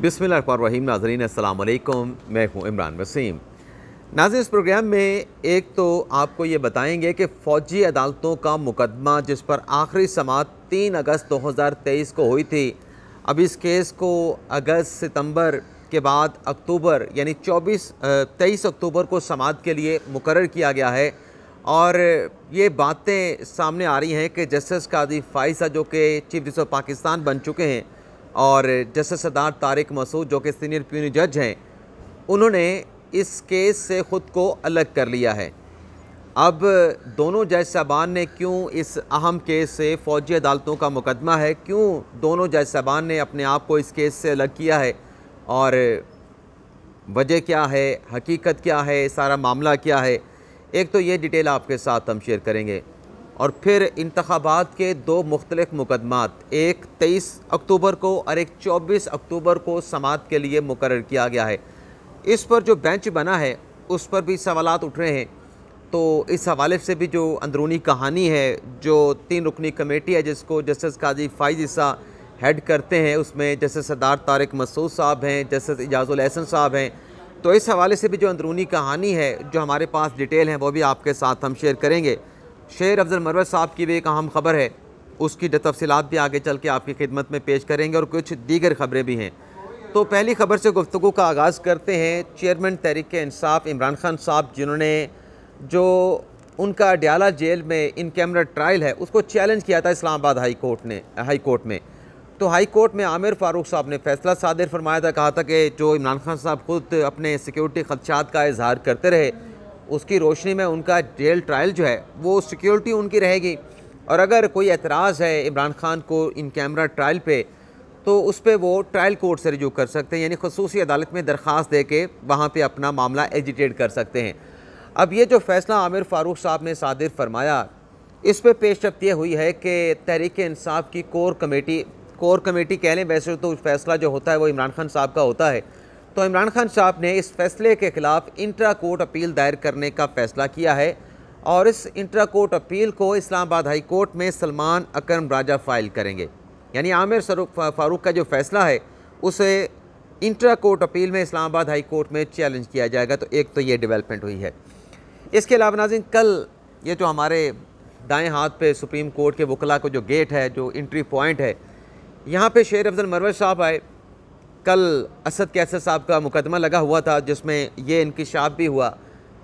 बिसमिल रहीम नाजरीन अल्लाम मैं हूँ इमरान वसीम नाजिर इस प्रोग्राम में एक तो आपको ये बताएंगे कि फ़ौजी अदालतों का मुकदमा जिस पर आखिरी समात तीन अगस्त 2023 को हुई थी अब इस केस को अगस्त सितंबर के बाद अक्टूबर यानी 24 तेईस अक्टूबर को समात के लिए मुकर किया गया है और ये बातें सामने आ रही हैं कि जस्टिस कादी फाइसा जो कि चीफ जस्टिस ऑफ पाकिस्तान बन चुके हैं और जस्टिस सदार तारिक मसूद जो कि सीनियर प्यूनी जज हैं उन्होंने इस केस से ख़ुद को अलग कर लिया है अब दोनों जज साहबान ने क्यों इस अहम केस से फ़ौजी अदालतों का मुकदमा है क्यों दोनों जज साहबान ने अपने आप को इस केस से अलग किया है और वजह क्या है हकीकत क्या है सारा मामला क्या है एक तो ये डिटेल आपके साथ हम शेयर करेंगे और फिर इंतबात के दो मुख्तलिफ मुकदमात एक तेईस अक्टूबर को और एक चौबीस अक्टूबर को समात के लिए मुकर किया गया है इस पर जो बेंच बना है उस पर भी सवाल उठ रहे हैं तो इस हवाले से भी जो अंदरूनी कहानी है जो तीन रुकनी कमेटी है जिसको जस्टिस काजी फाइज ईसा हेड करते हैं उसमें जस्टिस सदार तारक मसूद साहब हैं जस्टिस एजाजुल एहसन साहब हैं तो इस हवाले से भी जो अंदरूनी कहानी है जो हमारे पास डिटेल हैं वो भी आपके साथ हम शेयर करेंगे शेर अफजल मरवत साहब की भी एक अहम ख़बर है उसकी तफसीत भी आगे चल के आपकी खिदमत में पेश करेंगे और कुछ दीगर खबरें भी हैं तो पहली खबर से गुफ्तु का आगाज़ करते हैं चेयरमैन तहरीक इंसाफ इमरान खान साहब जिन्होंने जो उनका डयाला जेल में इन कैमरा ट्रायल है उसको चैलेंज किया था इस्लामाबाद हाई कोर्ट ने हाई कोर्ट में तो हाई कोर्ट में आमिर फ़ारूक साहब ने फैसला सादिर फरमाया था कहा था कि जो इमरान खान साहब खुद अपने सिक्योरिटी खदशात का इजहार करते रहे उसकी रोशनी में उनका जेल ट्रायल जो है वो सिक्योरिटी उनकी रहेगी और अगर कोई एतराज़ है इमरान खान को इन कैमरा ट्रायल पे तो उस पर वो ट्रायल कोर्ट से रजू कर सकते हैं यानी खसूस अदालत में दरख्वास्त दे के वहाँ पर अपना मामला एजिटेट कर सकते हैं अब ये जो फैसला आमिर फ़ारूक साहब ने सादिर फरमाया इस पर पेश रफ्त यह हुई है कि तहरीक इंसाफ की कोर कमेटी कोर कमेटी कह लें वैसे तो फैसला जो होता है वो इमरान खान साहब का होता है तो इमरान खान साहब ने इस फैसले के ख़िलाफ़ इंट्रा कोर्ट अपील दायर करने का फ़ैसला किया है और इस इंट्रा कोर्ट अपील को इस्लामाबाद हाई कोर्ट में सलमान अकरम राजा फ़ाइल करेंगे यानी आमिर फारूक का जो फ़ैसला है उसे इंट्रा कोर्ट अपील में इस्लामाबाद हाई कोर्ट में चैलेंज किया जाएगा तो एक तो ये डेवलपमेंट हुई है इसके अलावा नाजिन कल ये जो हमारे दाएं हाथ पे सुप्रीम कोर्ट के वकला को जो गेट है जो इंट्री पॉइंट है यहाँ पे शेर अफजल मरवर साहब आए कल असद कैसर साहब का मुकदमा लगा हुआ था जिसमें ये इनकशाफ भी हुआ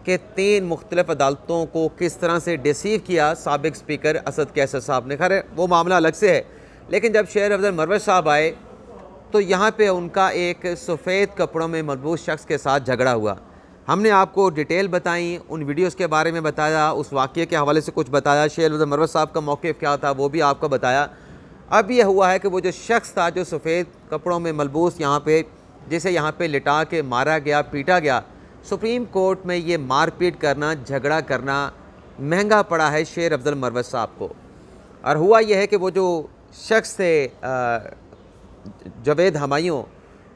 कि तीन मुख्तलिफ अदालतों को किस तरह से डिसीव किया सबक स्पीकर असद कैसर साहब ने खैर वो मामला अलग से है लेकिन जब शेर अफजल मरव साहब आए तो यहाँ पे उनका एक सफ़ेद कपड़ों में मजबूत शख्स के साथ झगड़ा हुआ हमने आपको डिटेल बताई उन वीडियोस के बारे में बताया उस वाक़े के हवाले से कुछ बताया शेर अफजल मरव साहब का मौक़ क्या था वो भी आपको बताया अब यह हुआ है कि वो जो शख्स था जो सफ़ेद कपड़ों में मलबूस यहाँ पे जिसे यहाँ पे लिटा के मारा गया पीटा गया सुप्रीम कोर्ट में ये मारपीट करना झगड़ा करना महंगा पड़ा है शेर अफजल मरवत साहब को और हुआ यह है कि वो जो शख्स थे जवेद हमायों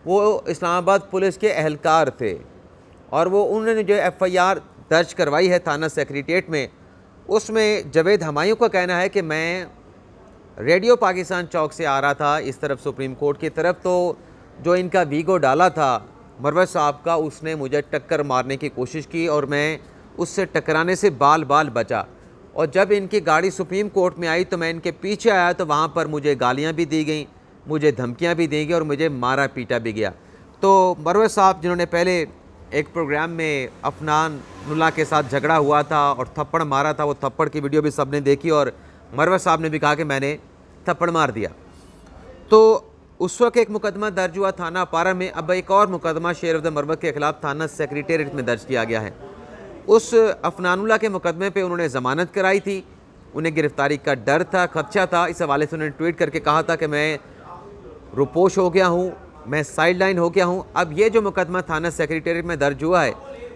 वो इस्लामाबाद पुलिस के अहलकार थे और वो उन्होंने जो एफआईआर दर्ज करवाई है थाना सेक्रेटेट में उसमें जवेद हमायों का कहना है कि मैं रेडियो पाकिस्तान चौक से आ रहा था इस तरफ सुप्रीम कोर्ट की तरफ तो जो इनका वीगो डाला था मरव साहब का उसने मुझे टक्कर मारने की कोशिश की और मैं उससे टकराने से बाल बाल बचा और जब इनकी गाड़ी सुप्रीम कोर्ट में आई तो मैं इनके पीछे आया तो वहाँ पर मुझे गालियाँ भी दी गई मुझे धमकियाँ भी दी गई और मुझे मारा पीटा भी गया तो मरव साहब जिन्होंने पहले एक प्रोग्राम में अफनान नुल्ला के साथ झगड़ा हुआ था और थप्पड़ मारा था वो थप्पड़ की वीडियो भी सबने देखी और मरवा साहब ने भी कहा कि मैंने थप्पड़ मार दिया तो उस वक्त एक मुकदमा दर्ज हुआ थाना पारा में अब एक और मुकदमा शेर अफद मरबत के खिलाफ थाना सेक्रेटेरिएट में दर्ज किया गया है उस अफनानुल्ला के मुकदमे पे उन्होंने ज़मानत कराई थी उन्हें गिरफ्तारी का डर था खदशा था इस हवाले से उन्होंने ट्वीट करके कहा था कि मैं रुपोश हो गया हूँ मैं साइड लाइन हो गया हूँ अब ये जो मुकदमा थाना सेक्रेटेरिएट में दर्ज हुआ है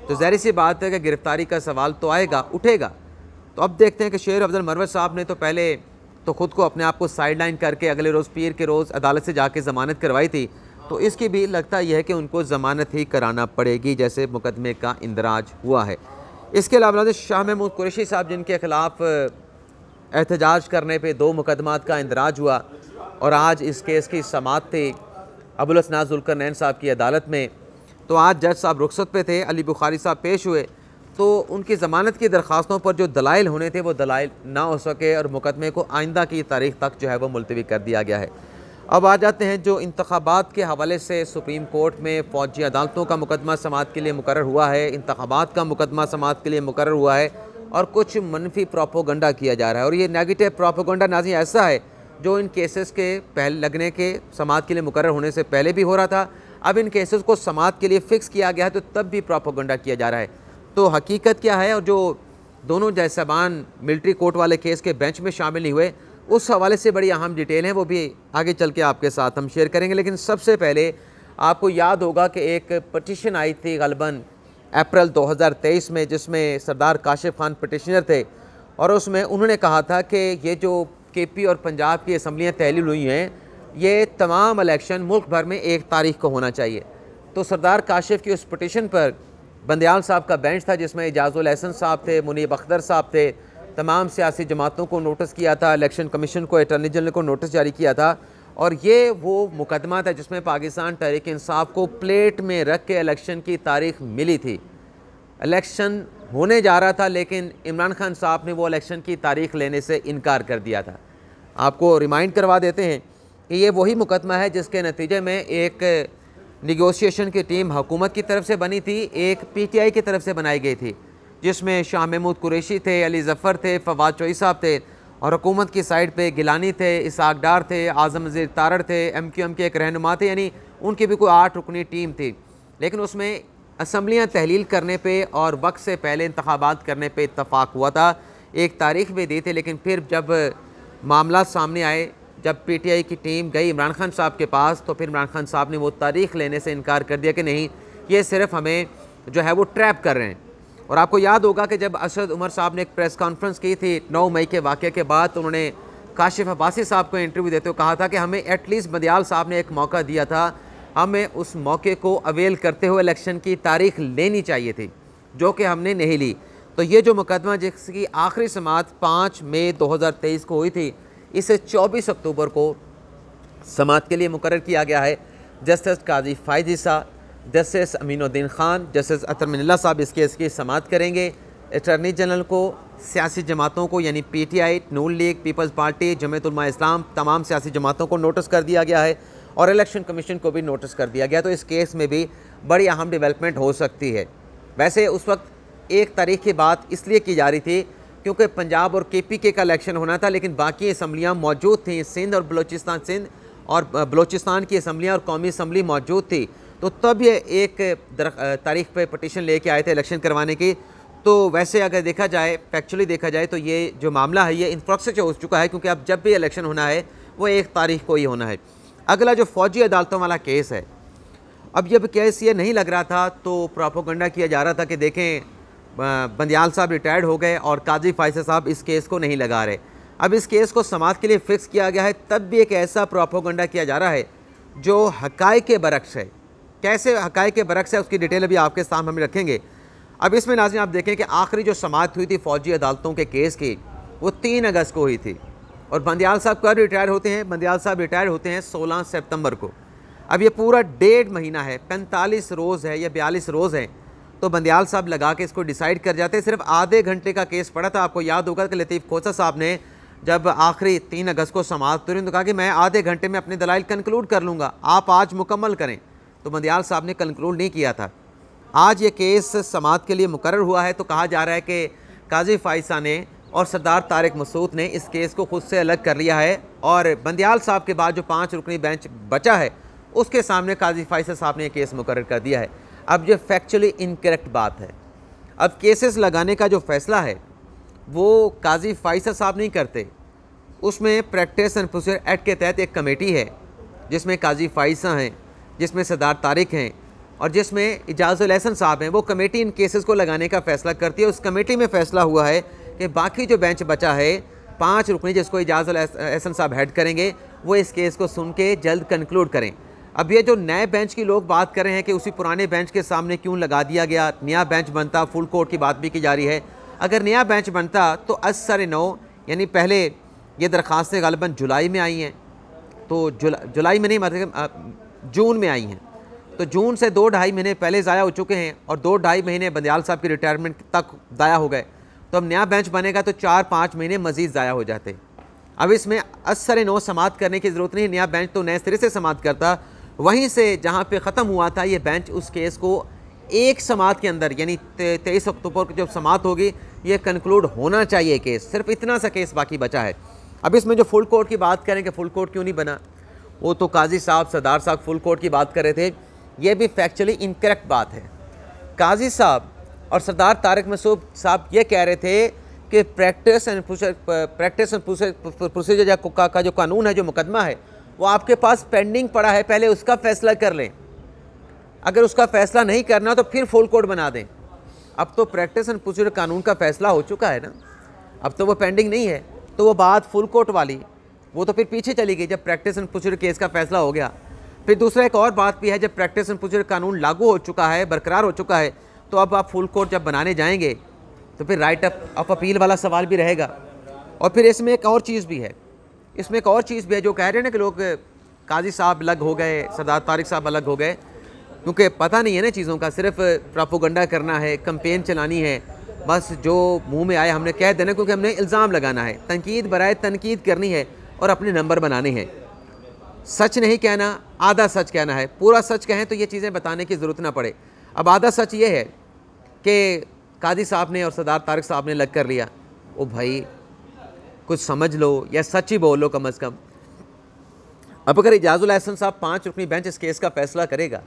तो जहरी सी बात है कि गिरफ्तारी का सवाल तो आएगा उठेगा तो अब देखते हैं कि शेर अफजल मरवत साहब ने तो पहले तो ख़ुद को अपने आप को साइड लाइन करके अगले रोज़ पीर के रोज़ अदालत से जाके ज़मानत करवाई थी तो इसकी भी लगता यह है कि उनको ज़मानत ही कराना पड़ेगी जैसे मुकदमे का इंदराज हुआ है इसके अलावा शाह महमूद कुरेशी साहब जिनके ख़िलाफ़ एहतजाज करने पर दो मुकदमात का इंदराज हुआ और आज इस केस की समात थी अबुलसना नैन साहब की अदालत में तो आज जज साहब रुखसत पे थे अली बुखारी साहब पेश हुए तो उनकी ज़मानत की दरख्वास्तों पर जो दलाइल होने थे वो दलाइल ना हो सके और मुकदमे को आइंदा की तारीख तक जो है वो मुलतवी कर दिया गया है अब आ जाते हैं जो इंतबात के हवाले से सुप्रीम कोर्ट में फौजी अदालतों का मुकदमा समात के लिए मुकर हुआ है इंतबात का मुकदमा समात के लिए मुकर हुआ है और कुछ मनफी प्रापोगंडा किया जा रहा है और ये नेगेटिव प्रापोगंडा नाजी ऐसा है जो इन केसेस के पहले लगने के समात के लिए मुकर होने से पहले भी हो रहा था अब इन केसेस को समात के लिए फ़िक्स किया गया है तो तब भी प्रापोगंडा किया जा रहा है तो हकीकत क्या है और जो दोनों जैसबान मिलिट्री कोर्ट वाले केस के बेंच में शामिल नहीं हुए उस हवाले से बड़ी अहम डिटेल है वो भी आगे चल के आपके साथ हम शेयर करेंगे लेकिन सबसे पहले आपको याद होगा कि एक पटिशन आई थी गलबन अप्रैल 2023 में जिसमें सरदार काशिफ खान पटिशनर थे और उसमें उन्होंने कहा था कि ये जो केपी और पंजाब की असम्बलियाँ तहलील हुई हैं ये तमाम इलेक्शन मुल्क भर में एक तारीख को होना चाहिए तो सरदार काशिफ की उस पटिशन पर बंदयाल साहब का बेंच था जिसमें एजाजुल एहसन साहब थे मुनीब अख्तर साहब थे तमाम सियासी जमातों को नोटिस किया था इलेक्शन कमीशन को अटर्नी जनरल को नोटिस जारी किया था और ये वो मुकदमा था जिसमें पाकिस्तान तहरीक इंसाफ को प्लेट में रख के इलेक्शन की तारीख मिली थी इलेक्शन होने जा रहा था लेकिन इमरान खान साहब ने वो इलेक्शन की तारीख लेने से इनकार कर दिया था आपको रिमाइंड करवा देते हैं कि ये वही मुकदमा है जिसके नतीजे में एक निगोशिएशन की टीम हुकूमत की तरफ से बनी थी एक पीटीआई की तरफ से बनाई गई थी जिसमें शाह महमूद कुरैशी थे अली जफ़र थे फवाद चोई साहब थे और हुकूमत की साइड पे गिलानी थे इसाक डार थे आज़म नज़ीर तारड़ थे एम क्यू एम के एक रहनुमा थे यानी उनकी भी कोई आठ रुकनी टीम थी लेकिन उसमें असम्बलियाँ तहलील करने पर और वक्त से पहले इंतबात करने पर इतफाक़ हुआ था एक तारीख भी दी थी लेकिन फिर जब मामला सामने आए जब पीटीआई की टीम गई इमरान खान साहब के पास तो फिर इमरान खान साहब ने वो तारीख लेने से इनकार कर दिया कि नहीं ये सिर्फ हमें जो है वो ट्रैप कर रहे हैं और आपको याद होगा कि जब असद उमर साहब ने एक प्रेस कॉन्फ्रेंस की थी नौ मई के वाक़े के बाद तो उन्होंने काशिफ अब्बासी साहब को इंटरव्यू देते हुए कहा था कि हमें एटलीस्ट बदयाल साहब ने एक मौका दिया था हमें उस मौके को अवेल करते हुए इलेक्शन की तारीख लेनी चाहिए थी जो कि हमने नहीं ली तो ये जो मुकदमा जिसकी आखिरी समात पाँच मई दो को हुई थी इसे 24 अक्टूबर को समात के लिए मुकर किया गया है जस्टिस काजी फायदिसा जस्टिस अमीनुद्दीन खान जस्टिस अतरमिल्ला साहब इस केस की समात करेंगे अटर्नी जनरल को सियासी जमातों को यानी P T I Noon League Peoples Party जमयतलमा इस्लाम तमाम सियासी जमातों को नोटिस कर दिया गया है और इलेक्शन कमीशन को भी नोटिस कर दिया गया तो इस केस में भी बड़ी अहम डेवलपमेंट हो सकती है वैसे उस वक्त एक तारीख की बात इसलिए की जा रही थी क्योंकि पंजाब और के पी के का इलेक्शन होना था लेकिन बाकी असम्बलियाँ मौजूद थी सिंध और बलोचिस्तान सिंध और बलोचिस्तान की असम्बलियाँ और कौमी असम्बली मौजूद थी तो तब ये एक तारीख पर पटिशन लेके आए थे इलेक्शन करवाने की तो वैसे अगर देखा जाए फैक्चुअली देखा जाए तो ये जो मामला है ये इंफ्रास्ट्रक्चर हो चुका है क्योंकि अब जब भी इलेक्शन होना है वो एक तारीख को ही होना है अगला जो फ़ौजी अदालतों वाला केस है अब जब केस ये नहीं लग रहा था तो प्रोपोगंडा किया जा रहा था कि देखें बंदयाल साहब रिटायर्ड हो गए और काजी फायसा साहब इस केस को नहीं लगा रहे अब इस केस को समाज के लिए फ़िक्स किया गया है तब भी एक ऐसा प्रोपोगंडा किया जा रहा है जो हकाई के बरक्स है कैसे हकाई के बरक्स है उसकी डिटेल अभी आपके सामने हम रखेंगे अब इसमें नाजिम आप देखें कि आखिरी जो समाप्त हुई थी फ़ौजी अदालतों के केस की वो तीन अगस्त को हुई थी और बंदयाल साहब कब रिटायर होते हैं बंदयाल साहब रिटायर होते हैं सोलह सितंबर को अब ये पूरा डेढ़ महीना है पैंतालीस रोज़ है या बयालीस रोज़ हैं तो बंदयाल साहब लगा के इसको डिसाइड कर जाते सिर्फ आधे घंटे का केस पड़ा था आपको याद होगा कि लतीफ़ खोसा साहब ने जब आखिरी तीन अगस्त को समाप्त तुरंत तो कहा कि मैं आधे घंटे में अपने दलाइल कंक्लूड कर लूँगा आप आज मुकम्मल करें तो बंदयाल साहब ने कंक्लूड नहीं किया था आज ये केस समात के लिए मुकर हुआ है तो कहा जा रहा है कि काजी फ़ाइसा ने और सरदार तारक मसूद ने इस केस को खुद से अलग कर लिया है और बंदयाल साहब के बाद जो पाँच रुकनी बेंच बचा है उसके सामने काजी फ़ाइसा साहब ने यह केस मुकर कर दिया है अब ये फैक्चुअली इनकरेक्ट बात है अब केसेस लगाने का जो फैसला है वो काजी फाइसर साहब नहीं करते उसमें प्रैक्टिस एंड प्रोसीजर एक्ट के तहत एक कमेटी है जिसमें काजी फाइसा हैं जिसमें सरदार तारिक हैं और जिसमें इजाज़ लहसन साहब हैं वो कमेटी इन केसेस को लगाने का फैसला करती है उस कमेटी में फ़ैसला हुआ है कि बाकी जो बेंच बचा है पाँच रुकनी जिसको इजाज़ लहसन साहब हेड करेंगे वो इस केस को सुन के जल्द कंक्लूड करें अब ये जो नए बेंच की लोग बात कर रहे हैं कि उसी पुराने बेंच के सामने क्यों लगा दिया गया नया बेंच बनता फुल कोर्ट की बात भी की जा रही है अगर नया बेंच बनता तो सर नौ यानी पहले ये दरख्वास्तें गलबा जुलाई में आई हैं तो जुला, जुलाई में नहीं मतलब जून में आई हैं तो जून से दो ढाई महीने पहले ज़ाया हो चुके हैं और दो ढाई महीने बंदयाल साहब की रिटायरमेंट तक ज़ाया हो गए तो अब नया बेंच बनेगा तो चार पाँच महीने मज़ीद ज़ाया हो जाते अब इसमें असर नौ समाप्त करने की ज़रूरत नहीं नया बेंच तो नए सिरे से समाप्त करता वहीं से जहाँ पे ख़त्म हुआ था ये बेंच उस केस को एक समात के अंदर यानी तेईस अक्टूबर को जब समात होगी ये कंक्लूड होना चाहिए केस सिर्फ इतना सा केस बाकी बचा है अब इसमें जो फुल कोर्ट की बात करें कि फुल कोर्ट क्यों नहीं बना वो तो काजी साहब सरदार साहब फुल कोर्ट की बात कर रहे थे ये भी फैक्चुअली इनकरेक्ट बात है काजी साहब और सरदार तारक मसूब साहब ये कह रहे थे कि practice and practice and procedure का, का जो कानून है जो मुकदमा है वो आपके पास पेंडिंग पड़ा है पहले उसका फैसला कर लें अगर उसका फैसला नहीं करना तो फिर फुल कोर्ट बना दें अब तो प्रैक्टिस एंड प्रोसीजर कानून का फैसला हो चुका है ना अब तो वो पेंडिंग नहीं है तो वो बात फुल कोर्ट वाली वो तो फिर पीछे चली गई जब प्रैक्टिस एंड प्रोसीजर केस का फैसला हो गया फिर दूसरा एक और बात भी है जब प्रैक्टिस एंड प्रोसीजर कानून लागू हो चुका है बरकरार हो चुका है तो अब आप फुल कोर्ट जब बनाने जाएंगे तो फिर राइट अप ऑफ अपील वाला सवाल भी रहेगा और फिर इसमें एक और चीज़ भी है इसमें एक और चीज़ भी है जो कह रहे हैं ना कि लोग काजी साहब अलग हो गए सरदार तारिक साहब अलग हो गए क्योंकि पता नहीं है ना चीज़ों का सिर्फ प्रापोगंडा करना है कंपेन चलानी है बस जो मुंह में आए हमने कह देना क्योंकि हमने इल्ज़ाम लगाना है तनकीद बरए तनकीद करनी है और अपने नंबर बनाने हैं सच नहीं कहना आधा सच कहना है पूरा सच कहें तो ये चीज़ें बताने की ज़रूरत ना पड़े अब आधा सच ये है कि काजी साहब ने और सरदार तारक साहब ने लग कर लिया ओ भाई कुछ समझ लो या सच ही बोल लो कम अज़ कम अब अगर इजाजुल अहसन साहब पाँच रुकनी बेंच इस केस का फैसला करेगा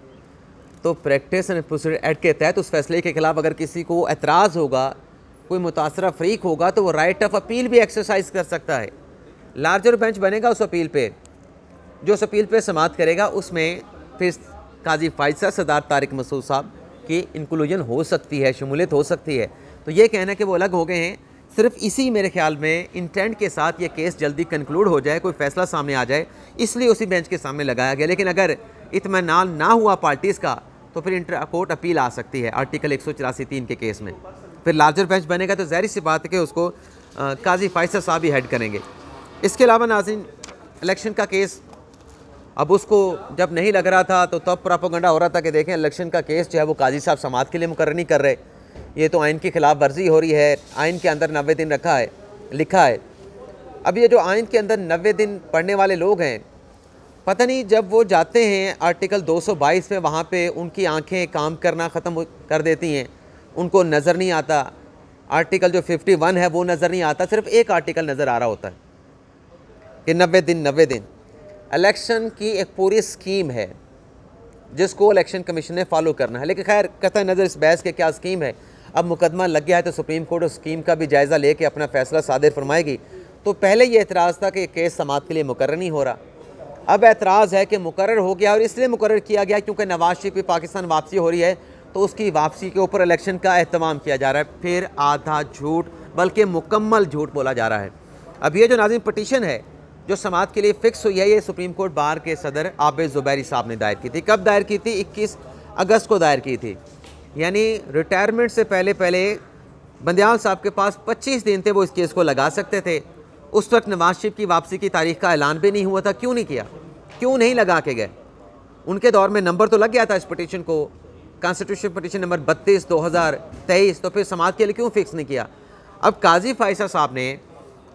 तो प्रैक्टिस एंड प्रोसीजर एक्ट के तहत उस फैसले के खिलाफ अगर किसी को एतराज़ होगा कोई मुतासर फ्रीक होगा तो वो राइट ऑफ अपील भी एक्सरसाइज कर सकता है लार्जर बेंच बनेगा उस अपील पे जो उस अपील पे समाप्त करेगा उसमें फिर काजी फाइजा सदार तारिक मसूद साहब की इंक्लूजन हो सकती है शमूलियत हो सकती है तो ये कहना कि वो अलग हो गए हैं सिर्फ इसी मेरे ख्याल में इंटेंट के साथ ये केस जल्दी कंक्लूड हो जाए कोई फैसला सामने आ जाए इसलिए उसी बेंच के सामने लगाया गया लेकिन अगर इतमान ना हुआ पार्टीज़ का तो फिर इंटर कोर्ट अपील आ सकती है आर्टिकल एक सौ तीन के केस में फिर लार्जर बेंच बनेगा तो जहरी सी बात है कि उसको आ, काजी फाइसर साहब ही हेड करेंगे इसके अलावा नाजिन इलेक्शन का केस अब उसको जब नहीं लग रहा था तो तब प्रापोगंडा हो रहा था कि देखें इलेक्शन का केस जो है वो काजी साहब समाज के लिए मुकर नहीं कर रहे ये तो आइन के ख़िलाफ़ वर्जी हो रही है आयन के अंदर नबे दिन रखा है लिखा है अब ये जो आयन के अंदर नबे दिन पढ़ने वाले लोग हैं पता नहीं जब वो जाते हैं आर्टिकल 222 में वहाँ पे उनकी आंखें काम करना ख़त्म कर देती हैं उनको नज़र नहीं आता आर्टिकल जो 51 है वो नज़र नहीं आता सिर्फ एक आर्टिकल नज़र आ रहा होता है कि नबे दिन नबे दिन इलेक्शन की एक पूरी स्कीम है जिसको इलेक्शन कमीशन ने फॉलो करना है लेकिन खैर कत नज़र इस बहस के क्या स्कीम है अब मुकदमा लग गया है तो सुप्रीम कोर्ट उस स्कीम का भी जायज़ा लेके अपना फैसला सादिर फरमाएगी तो पहले ये एतराज़ था कि केस समात के लिए मुकर नहीं हो रहा अब एतराज़ है कि मुकर हो गया और इसलिए मुकर किया गया क्योंकि नवाज शरीफ की पाकिस्तान वापसी हो रही है तो उसकी वापसी के ऊपर इलेक्शन का अहतमाम किया जा रहा है फिर आधा झूठ बल्कि मुकम्मल झूठ बोला जा रहा है अब ये जो नाजिम पटिशन है जो समाज के लिए फ़िक्स हुई है ये सुप्रीम कोर्ट बार के सदर आबिद ज़ुबैरी साहब ने दायर की थी कब दायर की थी 21 अगस्त को दायर की थी यानी रिटायरमेंट से पहले पहले बंदयाल साहब के पास 25 दिन थे वो इस केस को लगा सकते थे उस वक्त नवाज शरीफ की वापसी की तारीख का ऐलान भी नहीं हुआ था क्यों नहीं किया क्यों नहीं लगा के गए उनके दौर में नंबर तो लग गया था इस पटिशन को कॉन्स्टिट्यूशन पटिशन नंबर बत्तीस दो हज़ार तेईस तो फिर समाज के लिए क्यों फिक्स नहीं किया अब काजी फाइसा साहब ने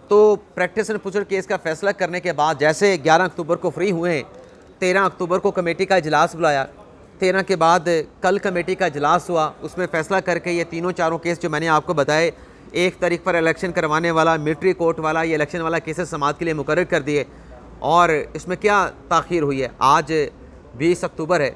तो प्रैक्टिस फ्यूचर केस का फैसला करने के बाद जैसे 11 अक्टूबर को फ्री हुए हैं तेरह अक्टूबर को कमेटी का इजलास बुलाया तेरह के बाद कल कमेटी का इजलास हुआ उसमें फैसला करके ये तीनों चारों केस जो मैंने आपको बताए एक तारीख पर इलेक्शन करवाने वाला मिलिट्री कोर्ट वाला ये इलेक्शन वाला केसेस समाज के लिए मुकर कर दिए और इसमें क्या तखिर हुई है आज बीस अक्टूबर है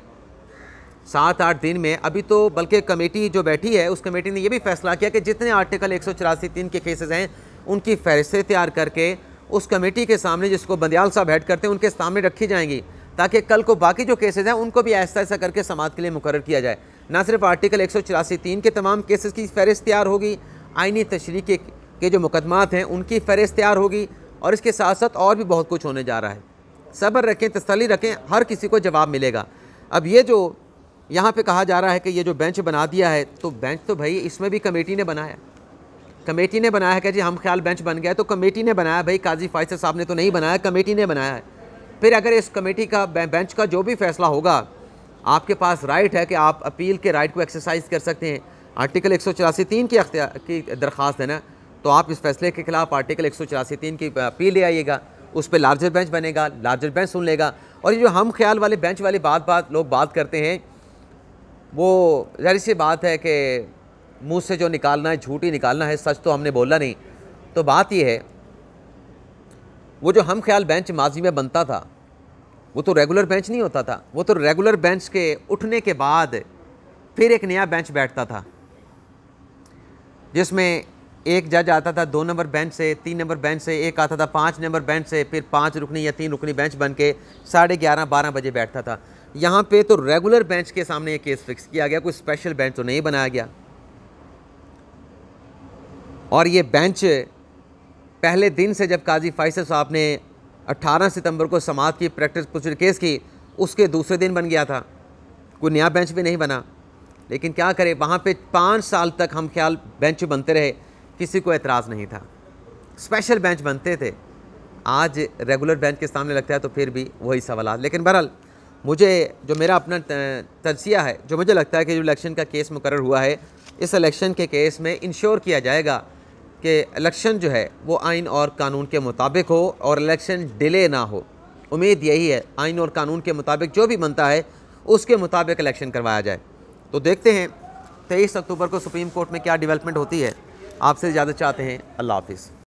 सात आठ दिन में अभी तो बल्कि कमेटी जो बैठी है उस कमेटी ने यह भी फैसला किया कि जितने आर्टिकल एक सौ चौरासी तीन के केसेज़ हैं उनकी फहरिस्तें तैयार करके उस कमेटी के सामने जिसको बंदयाल साहब हेड करते हैं उनके सामने रखी जाएंगी ताकि कल को बाकी जो केसेज हैं उनको भी ऐसा ऐसा करके समाज के लिए मुकर किया जाए ना सिर्फ आर्टिकल एक सौ चौरासी तीन के तमाम केसेज की फहरिस्त तैयार होगी आइनी तशरी के, के जो मुकदमात हैं उनकी फहरिस्त तैयार होगी और इसके साथ साथ और भी बहुत कुछ होने जा रहा है सब्र रखें तसली रखें हर किसी को जवाब मिलेगा अब ये जो यहाँ पे कहा जा रहा है कि ये जो बेंच बना दिया है तो बेंच तो भाई इसमें भी कमेटी ने बनाया कमेटी ने बनाया है क्या जी हम ख्याल बेंच बन गया तो कमेटी ने बनाया भाई काजी फाइसर साहब ने तो नहीं बनाया कमेटी ने बनाया है फिर अगर इस कमेटी का बेंच का जो भी फैसला होगा आपके पास राइट है कि आप अपील के राइट को एक्सरसाइज कर सकते हैं आर्टिकल एक सौ चौरासी तीन की अख्तियार की दरख्वास्त है ना तो आप इस फैसले के खिलाफ आर्टिकल एक सौ चौरासी तीन की अपील ले आइएगा उस पर लार्जर बेंच बनेगा लार्जर बेंच सुन लेगा और ये जो हम ख्याल वाले बेंच वाली बात बात लोग बात करते हैं वो जहरी सी बात है कि मुंह से जो निकालना है झूठी निकालना है सच तो हमने बोला नहीं तो बात यह है वो जो हम ख्याल बेंच माजी में बनता था वो तो रेगुलर बेंच नहीं होता था वो तो रेगुलर बेंच के उठने के बाद फिर एक नया बेंच बैठता था जिसमें एक जज आता था दो नंबर बेंच से तीन नंबर बेंच से एक आता था पाँच नंबर बेंच से फिर पाँच रुकनी या तीन रुकनी बेंच बन के साढ़े ग्यारह बारह बजे बैठता था यहाँ पे तो रेगुलर बेंच के सामने ये केस फिक्स किया गया कोई स्पेशल बेंच तो नहीं बनाया गया और ये बेंच पहले दिन से जब काजी फ़ैसल साहब ने 18 सितंबर को समाज की प्रैक्टिस पुचर केस की उसके दूसरे दिन बन गया था कोई नया बेंच भी नहीं बना लेकिन क्या करें वहाँ पे पाँच साल तक हम ख्याल बेंच बनते रहे किसी को एतराज़ नहीं था स्पेशल बेंच बनते थे आज रेगुलर बेंच के सामने लगता है तो फिर भी वही सवाल लेकिन बहरहाल मुझे जो मेरा अपना तजिया है जो मुझे लगता है कि जो इलेक्शन का केस मुकर हुआ है इस इलेक्शन के केस में इंश्योर किया जाएगा कि इलेक्शन जो है वो आइन और कानून के मुताबिक हो और इलेक्शन डिले ना हो उम्मीद यही है आइन और कानून के मुताबिक जो भी बनता है उसके मुताबिक इलेक्शन करवाया जाए तो देखते हैं तेईस अक्टूबर को सुप्रीम कोर्ट में क्या डेवलपमेंट होती है आपसे ज़्यादा चाहते हैं अल्लाह हाफिज़